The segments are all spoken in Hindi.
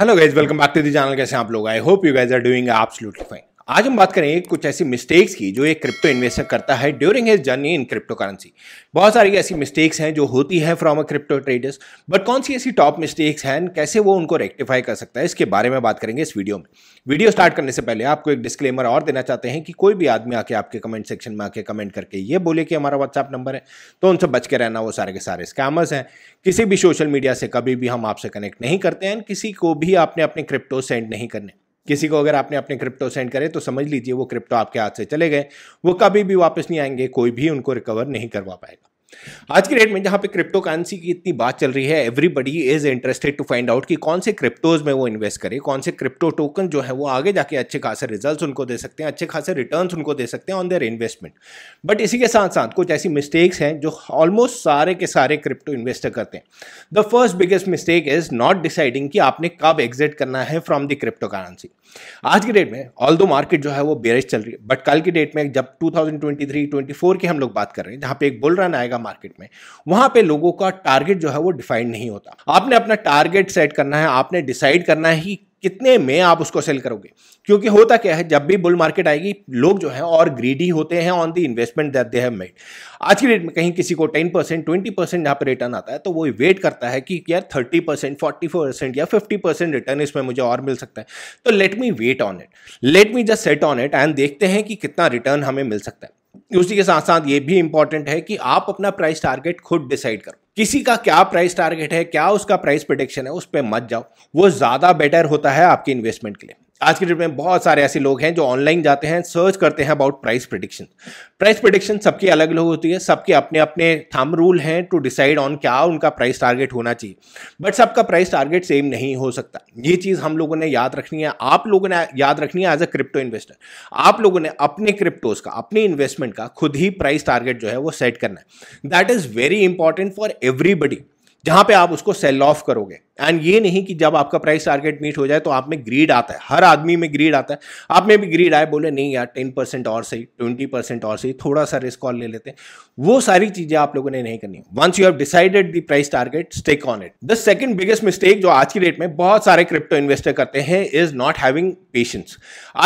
hello guys welcome back to the channel कैसे आप लोग I hope you guys are doing absolutely fine आज हम बात करेंगे कुछ ऐसी मिस्टेक्स की जो एक क्रिप्टो इन्वेस्टर करता है during his journey in cryptocurrency बहुत सारी ऐसी मिस्टेक्स हैं जो होती हैं from a crypto traders but कौन सी ऐसी टॉप मिस्टेक्स हैं कैसे वो उनको रेक्टिफाई कर सकता है इसके बारे में बात करेंगे इस वीडियो में वीडियो स्टार्ट करने से पहले आपको एक डिस्क्लेमर और देना चाहते हैं कि कोई भी आदमी आके आपके कमेंट सेक्शन में आके कमेंट करके ये बोले कि हमारा व्हाट्सअप नंबर है तो उनसे बच के रहना वो सारे के सारे स्कैमर्स हैं किसी भी सोशल मीडिया से कभी भी हम आपसे कनेक्ट नहीं करते हैं किसी को भी आपने अपने क्रिप्टो सेंड नहीं करने किसी को अगर आपने अपने क्रिप्टो सेंड करे तो समझ लीजिए वो क्रिप्टो आपके हाथ से चले गए वो कभी भी वापस नहीं आएंगे कोई भी उनको रिकवर नहीं करवा पाएगा आज की डेट में जहाँ पे क्रिप्टो करेंसी की इतनी बात चल रही है everybody is interested to find out कि कौन से क्रिप्टोज में वो इन्वेस्ट करे कौन से क्रिप्टो टोकन जो है वो आगे जाके अच्छे खासे रिजल्ट उनको दे सकते हैं अच्छे खासे रिटर्न उनको दे सकते हैं ऑन देयर इन्वेस्टमेंट बट इसी के साथ साथ कुछ ऐसी मिस्टेक्स हैं जो ऑलमोस्ट सारे के सारे क्रिप्टो इन्वेस्टर करते हैं the first biggest mistake is not deciding कि आपने कब एग्जिट करना है फ्रॉम द क्रिप्टो करेंसी आज की डेट में ऑल दो मार्केट जो है वो बेरिश चल रही है बट कल की डेट में जब टू ट्वेंटी फोर की हम लोग बात कर रहे हैं जहाँ पे एक बुल रन आएगा मार्केट में वहां पे लोगों का टारगेट जो है वो डिफाइंड नहीं होता आपने अपना टारगेट सेट करना है आपने डिसाइड करना है कि कितने में आप उसको सेल करोगे क्योंकि होता क्या है जब भी बुल मार्केट आएगी लोग जो है और ग्रीडी होते हैं on the investment that they have made आज की डेट में कहीं किसी को 10 परसेंट ट्वेंटी परसेंट यहाँ पर रिटर्न आता है तो वो वेट करता है कि यार 30 परसेंट फोर्टी परसेंट या 50 परसेंट रिटर्न इसमें मुझे और मिल सकता है तो let me wait on it let me just set on it and देखते हैं कि कितना रिटर्न हमें मिल सकता है उसी के साथ साथ ये भी इंपॉर्टेंट है कि आप अपना प्राइस टारगेट खुद डिसाइड करो किसी का क्या प्राइस टारगेट है क्या उसका प्राइस प्रोडिक्शन है उस पर मत जाओ वो ज़्यादा बेटर होता है आपके इन्वेस्टमेंट के लिए आज के डेट में बहुत सारे ऐसे लोग हैं जो ऑनलाइन जाते हैं सर्च करते हैं about price prediction price prediction सबकी अलग अलग होती है सबके अपने अपने थम रूल हैं टू डिसाइड ऑन क्या उनका प्राइस टारगेट होना चाहिए बट सबका प्राइस टारगेट सेम नहीं हो सकता ये चीज़ हम लोगों ने याद रखनी है आप लोगों ने याद रखनी है एज अ क्रिप्टो इन्वेस्टर आप लोगों ने अपने क्रिप्टोज का अपने इन्वेस्टमेंट का खुद ही प्राइस टारगेट जो है वो सेट करना है that is very important for everybody जहाँ पे आप उसको सेल ऑफ करोगे एंड ये नहीं कि जब आपका प्राइस टारगेट मीट हो जाए तो आप में ग्रीड आता है हर आदमी में ग्रीड आता है आप में भी ग्रीड आए बोले नहीं यार टेन परसेंट और सही ट्वेंटी परसेंट और सही थोड़ा सा रिस्क और ले लेते हैं वो सारी चीज़ें आप लोगों ने नहीं करनी once you have decided the price target stick on it the second biggest mistake जो आज की डेट में बहुत सारे क्रिप्टो इन्वेस्टर करते हैं इज नॉट हैविंग पेशेंस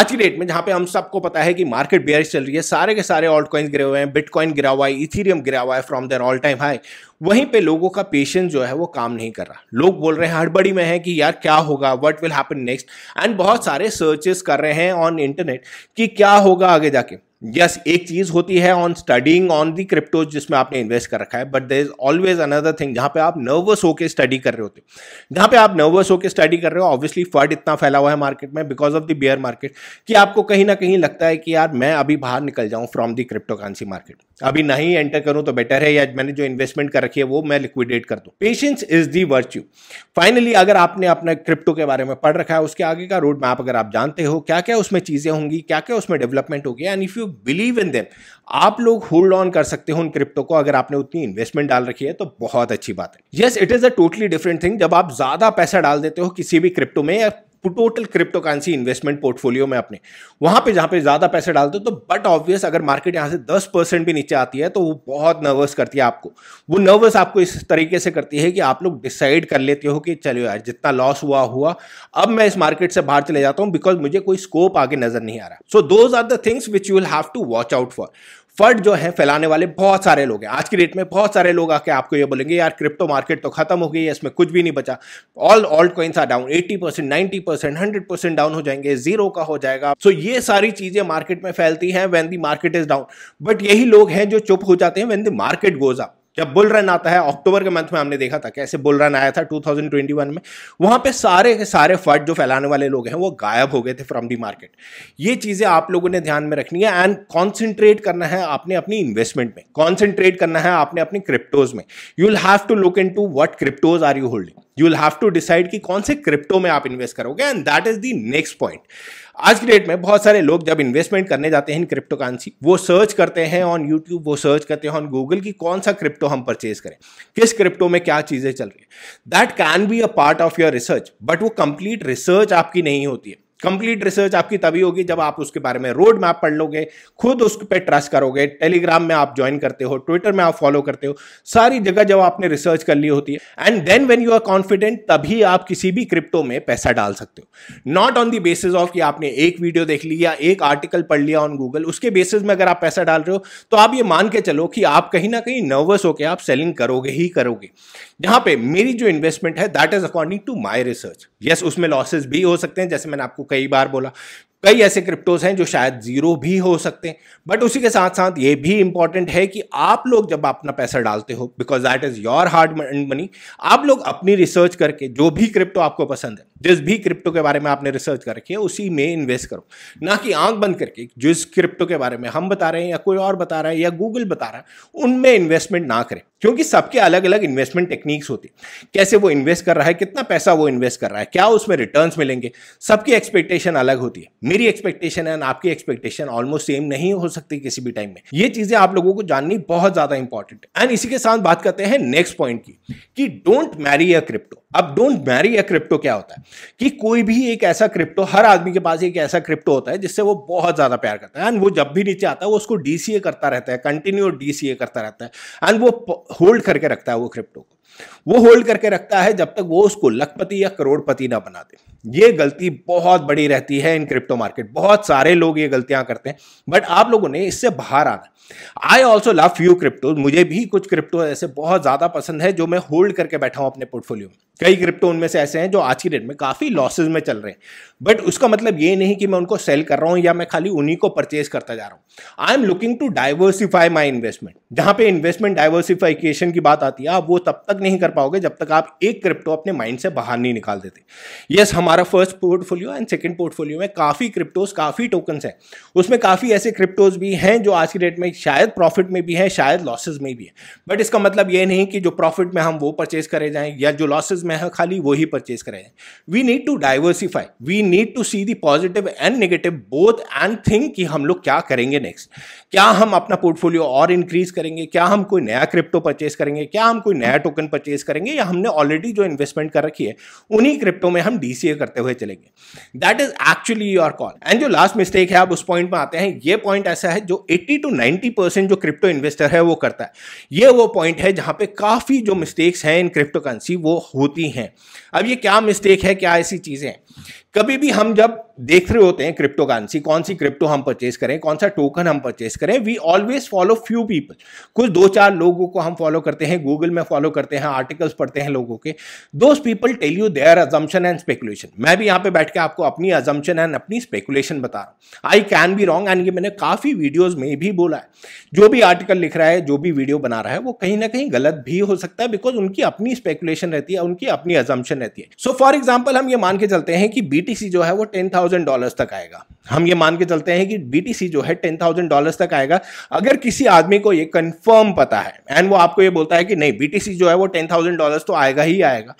आज की डेट में जहां पे हम सबको पता है कि मार्केट बेयरिश चल रही है सारे के सारे ऑल्ट कॉइन्स गिरे हुए हैं बिटकॉइन गिरा हुआ है इथीरियम गिरा हुआ है from their all time high वहीं पे लोगों का पेशेंस जो है वो काम नहीं कर रहा लोग बोल रहे रहे हैं हड़बड़ी में है कि यार क्या होगा what will happen next and बहुत सारे सर्चेस कर रहे हैं ऑन इंटरनेट कि क्या होगा आगे जाके यस yes, एक चीज होती है understanding on the crypto जिसमें आपने इन्वेस्ट कर रखा है but there is always another thing जहां पे आप नर्वस होकर स्टडी कर रहे होते जहां पे आप नर्वस होकर स्टडी कर रहे हो ऑब्वियसली फर्ड इतना फैला हुआ है मार्केट में because of the bear market कि आपको कहीं ना कहीं लगता है कि यार मैं अभी बाहर निकल जाऊं from the cryptocurrency market अभी ना ही एंटर करूं तो बेटर है या मैंने जो इन्वेस्टमेंट कर रखी है वो मैं लिक्विडेट कर दूं patience is the virtue finally अगर आपने अपने क्रिप्टो के बारे में पढ़ रखा है उसके आगे का रोड मैप अगर आप जानते हो क्या क्या उसमें चीज़ें होंगी क्या क्या उसमें डेवलपमेंट होगी and if you believe in them आप लोग होल्ड ऑन कर सकते हो उन क्रिप्टो को अगर आपने उतनी इन्वेस्टमेंट डाल रखी है तो बहुत अच्छी बात है yes it is a totally different thing जब आप ज़्यादा पैसा डाल देते हो किसी भी क्रिप्टो में या total cryptocurrency investment portfolio में अपने वहां पे जहां पे ज्यादा पैसे डालते हो तो बट ऑब्वियस अगर मार्केट यहां से 10 परसेंट भी नीचे आती है तो वो बहुत नर्वस करती है आपको वो नर्वस आपको इस तरीके से करती है कि आप लोग डिसाइड कर लेते हो कि चलो यार जितना लॉस हुआ हुआ अब मैं इस मार्केट से बाहर चले जाता हूं बिकॉज मुझे कोई स्कोप आगे नजर नहीं आ रहा so those are the things which you will have to watch out for FUD जो है फैलाने वाले बहुत सारे लोग हैं आज की डेट में बहुत सारे लोग आके आपको ये बोलेंगे यार क्रिप्टो मार्केट तो खत्म हो गई है इसमें कुछ भी नहीं बचा all altcoins are down 80 percent ninety percent hundred percent down हो जाएंगे जीरो का हो जाएगा सो so ये सारी चीजें मार्केट में फैलती हैं when the market is down but यही लोग हैं जो चुप हो जाते हैं when the market goes up जब बुल रन आता है अक्टूबर के मंथ में हमने देखा था कैसे बुल रन आया था 2021 में वहां पे सारे के सारे फट जो फैलाने वाले लोग हैं वो गायब हो गए थे फ्रॉम दी मार्केट ये चीज़ें आप लोगों ने ध्यान में रखनी है एंड कॉन्सेंट्रेट करना है आपने अपनी इन्वेस्टमेंट में कॉन्सेंट्रेट करना है आपने अपनी क्रिप्टोज में you will have to look into what cryptos are you holding you will have to decide कि कौन से क्रिप्टो में आप इन्वेस्ट करोगे and that is the next point आज की डेट में बहुत सारे लोग जब इन्वेस्टमेंट करने जाते हैं इन क्रिप्टो करेंसी वो सर्च करते हैं ऑन यूट्यूब वो सर्च करते हैं ऑन गूगल कि कौन सा क्रिप्टो हम परचेज करें किस क्रिप्टो में क्या चीज़ें चल रही है that can be a part of your research but वो कंप्लीट रिसर्च आपकी नहीं होती है कंप्लीट रिसर्च आपकी तभी होगी जब आप उसके बारे में रोड मैप पढ़ लोगे खुद उस पर ट्रस्ट करोगे टेलीग्राम में आप ज्वाइन करते हो ट्विटर में आप फॉलो करते हो सारी जगह जब आपने रिसर्च कर ली होती है and then when you are confident तभी आप किसी भी क्रिप्टो में पैसा डाल सकते हो not on the basis of कि आपने एक वीडियो देख ली या एक आर्टिकल पढ़ लिया ऑन गूगल उसके बेसिस में अगर आप पैसा डाल रहे हो तो आप ये मान के चलो कि आप कहीं ना कहीं नर्वस होकर आप सेलिंग करोगे ही करोगे यहां पे मेरी जो इन्वेस्टमेंट है that is according to my research yes उसमें लॉसेज भी हो सकते हैं जैसे मैंने आपको कई बार बोला कई ऐसे क्रिप्टोज हैं जो शायद जीरो भी हो सकते हैं बट उसी के साथ साथ ये भी इंपॉर्टेंट है कि आप लोग जब अपना पैसा डालते हो because that is your hard money आप लोग अपनी रिसर्च करके जो भी क्रिप्टो आपको पसंद है जिस भी क्रिप्टो के बारे में आपने रिसर्च कर रखी है उसी में इन्वेस्ट करो ना कि आंख बंद करके जिस क्रिप्टो के बारे में हम बता रहे हैं या कोई और बता रहा है या गूगल बता रहा है उनमें इन्वेस्टमेंट ना करें क्योंकि सबके अलग अलग इन्वेस्टमेंट टेक्निक्स होती है कैसे वो इन्वेस्ट कर रहा है कितना पैसा वो इन्वेस्ट कर रहा है क्या उसमें रिटर्न मिलेंगे सबकी एक्सपेक्टेशन अलग होती है मेरी एक्सपेक्टेशन एंड आपकी एक्सपेक्टेशन ऑलमोस्ट सेम नहीं हो सकती किसी भी टाइम में ये चीजें आप लोगों को जाननी बहुत ज्यादा इंपॉर्टेंट है एंड इसी के साथ बात करते हैं नेक्स्ट पॉइंट की कि डोंट मैरी अ क्रिप्टो अब डोंट मैरी अ क्रिप्टो क्या होता है कि कोई भी एक ऐसा क्रिप्टो हर आदमी के पास एक ऐसा क्रिप्टो होता है जिससे वो बहुत ज्यादा प्यार करता है एंड वो जब भी नीचे आता है वो उसको डीसीए करता रहता है कंटिन्यू डीसीए करता रहता है एंड वो होल्ड करके रखता है वो क्रिप्टो को वो होल्ड करके रखता है जब तक वो उसको लखपति या करोड़पति ना बना दे ये गलती बहुत बड़ी रहती है इन क्रिप्टो मार्केट बहुत सारे लोग ये गलतियां करते हैं बट आप लोगों ने इससे बाहर आना I also love few crypto मुझे भी कुछ क्रिप्टो ऐसे बहुत ज़्यादा पसंद है जो मैं होल्ड करके बैठा हूं अपने पोर्टफोलियो में कई क्रिप्टो उनमें से ऐसे हैं जो आज की डेट में काफ़ी लॉसेज में चल रहे हैं बट उसका मतलब ये नहीं कि मैं उनको सेल कर रहा हूं या मैं खाली उन्हीं को परचेज करता जा रहा हूं I am looking to diversify my investment जहां पे इन्वेस्टमेंट डाइवर्सिफिकेशन की बात आती है आप वो तब तक नहीं कर पाओगे जब तक आप एक क्रिप्टो अपने माइंड से बाहर नहीं निकाल देते यस yes, हम हमारा first portfolio and second portfolio में काफ़ी क्रिप्टोज काफ़ी टोकन्स हैं उसमें काफ़ी ऐसे क्रिप्टोज भी हैं जो आज की डेट में शायद प्रॉफिट में भी हैं शायद लॉसेज में भी है बट इसका मतलब ये नहीं कि जो प्रॉफिट में हम वो परचेज करे जाएँ या जो लॉसेज में है खाली वो ही परचेज करे जाएँ we need to diversify we need to see the positive and negative both and think कि हम लोग क्या करेंगे नेक्स्ट क्या हम अपना पोर्टफोलियो और इंक्रीज करेंगे क्या हम कोई नया क्रिप्टो परचेज करेंगे क्या हम कोई नया टोकन परचेज करेंगे या हमने ऑलरेडी जो इन्वेस्टमेंट कर रखी है उन्हीं क्रिप्टो में हम डी क्लियर करते हुए चलेंगे that is actually your call and जो लास्ट मिस्टेक है आप उस पॉइंट में आते हैं ये पॉइंट ऐसा है जो 80 टू 90 परसेंट जो क्रिप्टो इन्वेस्टर है वो करता है ये वो पॉइंट है जहां पे काफ़ी जो मिस्टेक्स हैं इन क्रिप्टो करेंसी वो होती हैं अब ये क्या मिस्टेक है क्या ऐसी चीज़ें हैं कभी भी हम जब देख रहे होते हैं क्रिप्टो करेंसी कौन सी क्रिप्टो हम परचेज करें कौन सा टोकन हम परचेज करें we always follow few people कुछ दो चार लोगों को हम फॉलो करते हैं गूगल में फॉलो करते हैं आर्टिकल्स पढ़ते हैं लोगों के those people tell you their assumption and speculation मैं भी यहाँ पे बैठ के आपको अपनी अजम्पन एंड अपनी स्पेकुलेशन बता रहा हूँ I can be wrong and ये मैंने काफ़ी वीडियोज में भी बोला है जो भी आर्टिकल लिख रहा है जो भी वीडियो बना रहा है वो कहीं ना कहीं गलत भी हो सकता है बिकॉज उनकी अपनी स्पेकुलेशन रहती है उनकी अपनी अजम्पन रहती है सो फॉर एग्जाम्पल हम ये मान के चलते हैं कि बी बीटीसी जो है वो टेन थाउजेंड डॉलर तक आएगा हम ये मान के चलते हैं कि बीटीसी जो है टेन थाउजेंड डॉलर तक आएगा अगर किसी आदमी को ये कंफर्म पता है एंड वो आपको ये बोलता है कि नहीं बीटीसी जो है वो टेन थाउजेंड डॉलर तो आएगा ही आएगा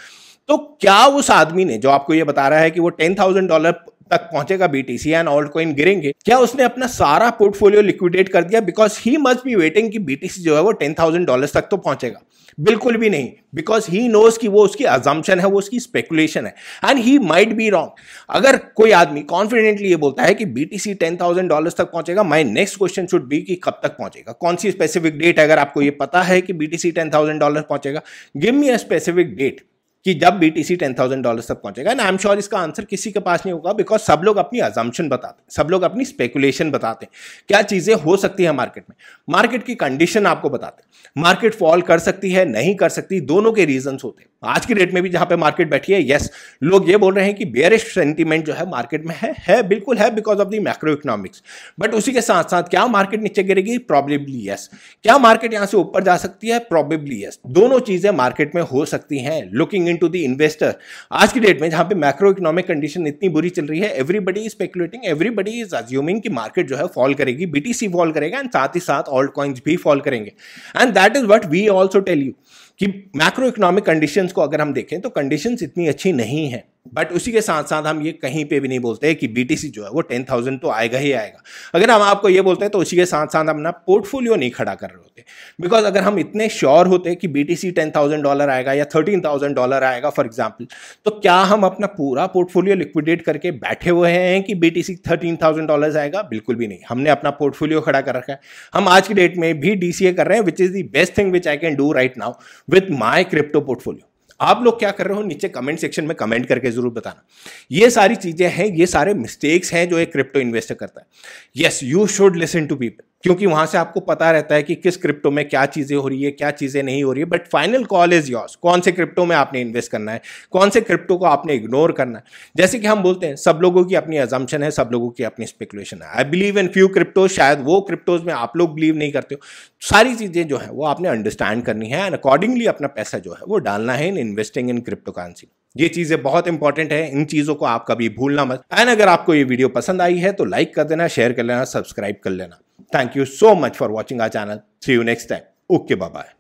तो क्या उस आदमी ने जो आपको ये बता रहा है कि वो टेन थाउजेंड डॉलर तक पहुंचेगा बीटीसी एंड ऑल्ड कोइन गिरेंगे क्या उसने अपना सारा पोर्टफोलियो लिक्विडेट कर दिया because he must be waiting कि बीटीसी जो है वो टेन थाउजेंड डॉलर तक तो पहुंचेगा बिल्कुल भी नहीं बिकॉज ही नोज कि वो उसकी अजम्पन है वो उसकी स्पेकुलेशन है and he might be wrong अगर कोई आदमी कॉन्फिडेंटली ये बोलता है कि बीटीसी टेन थाउजेंड डॉलर तक पहुंचेगा my next question should be कि कब तक पहुंचेगा कौन सी स्पेसिफिक डेट अगर आपको ये पता है कि B T C ten thousand dollar पहुंचेगा give me a specific date कि जब B T C ten thousand dollar तक पहुंचेगा एंड आई एम श्योर इसका आंसर किसी के पास नहीं होगा बिकॉज सब लोग अपनी अजम्पन बताते हैं सब लोग अपनी स्पेकुलेशन बताते हैं क्या चीज़ें हो सकती है मार्केट में मार्केट की कंडीशन आपको बताते हैं मार्केट फॉल कर सकती है नहीं कर सकती दोनों के रीजन्स होते हैं आज की डेट में भी जहां पे मार्केट बैठी है यस लोग ये बोल रहे हैं कि बेरिश सेंटीमेंट जो है मार्केट में है है बिल्कुल है because of the macro economics but उसी के साथ साथ क्या मार्केट नीचे गिरेगी प्रॉबेबली यस क्या मार्केट यहां से ऊपर जा सकती है प्रॉबेबली यस दोनों चीजें मार्केट में हो सकती हैं looking into the investor आज की डेट में जहां पे मैक्रो इकोनॉमिक कंडीशन इतनी बुरी चल रही है everybody is speculating everybody is assuming की मार्केट जो है फॉल करेगी बीटीसी फॉल करेगा एंड साथ ही साथ ऑल्ड कॉइन्स भी फॉल करेंगे and that is what we also tell you कि मैक्रो इकोनॉमिक कंडीशंस को अगर हम देखें तो कंडीशंस इतनी अच्छी नहीं हैं बट उसी के साथ साथ हम ये कहीं पे भी नहीं बोलते कि बीटीसी जो है वो टेन थाउजेंड तो आएगा ही आएगा अगर हम आपको ये बोलते हैं तो उसी के साथ साथ अपना पोर्टफोलियो नहीं खड़ा कर रहे होते बिकॉज अगर हम इतने श्योर होते कि बीटीसी टेन थाउजेंड डॉलर आएगा या थर्टीन थाउजेंड डॉलर आएगा फॉर एग्जाम्पल तो क्या हम अपना पूरा पोर्टफोलियो लिक्विडेट करके बैठे हुए हैं कि B T C thirteen thousand dollar आएगा बिल्कुल भी नहीं हमने अपना पोर्टफोलियो खड़ा कर रखा है हम आज की डेट में भी डी सी ए कर रहे हैं which is the best thing which I can do right now with my crypto portfolio आप लोग क्या कर रहे हो नीचे कमेंट सेक्शन में कमेंट करके जरूर बताना ये सारी चीज़ें हैं ये सारे मिस्टेक्स हैं जो एक क्रिप्टो इन्वेस्टर करता है yes you should listen to people क्योंकि वहां से आपको पता रहता है कि किस क्रिप्टो में क्या चीज़ें हो रही है क्या चीज़ें नहीं हो रही है but final call is yours कौन से क्रिप्टो में आपने इन्वेस्ट करना है कौन से क्रिप्टो को आपने इग्नोर करना है जैसे कि हम बोलते हैं सब लोगों की अपनी एजम्पन है सब लोगों की अपनी स्पेकुलेशन है I believe in few crypto शायद वो क्रिप्टोज में आप लोग बिलीव नहीं करते हो सारी चीज़ें जो है वो आपने अंडरस्टैंड करनी है एंड अकॉर्डिंगली अपना पैसा जो है वो डालना है in investing in cryptocurrency ये चीजें बहुत इंपॉर्टेंट है इन चीजों को आप कभी भूलना मत एंड अगर आपको ये वीडियो पसंद आई है तो लाइक कर देना शेयर कर लेना सब्सक्राइब कर लेना thank you so much for watching our channel see you next time okay bye